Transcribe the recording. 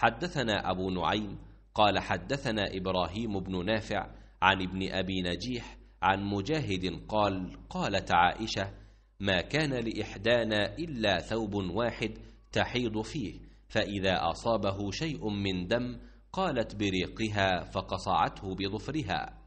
حدثنا أبو نعيم قال حدثنا إبراهيم بن نافع عن ابن أبي نجيح عن مجاهد قال قالت عائشة ما كان لإحدانا إلا ثوب واحد تحيض فيه فإذا أصابه شيء من دم قالت بريقها فقصعته بظفرها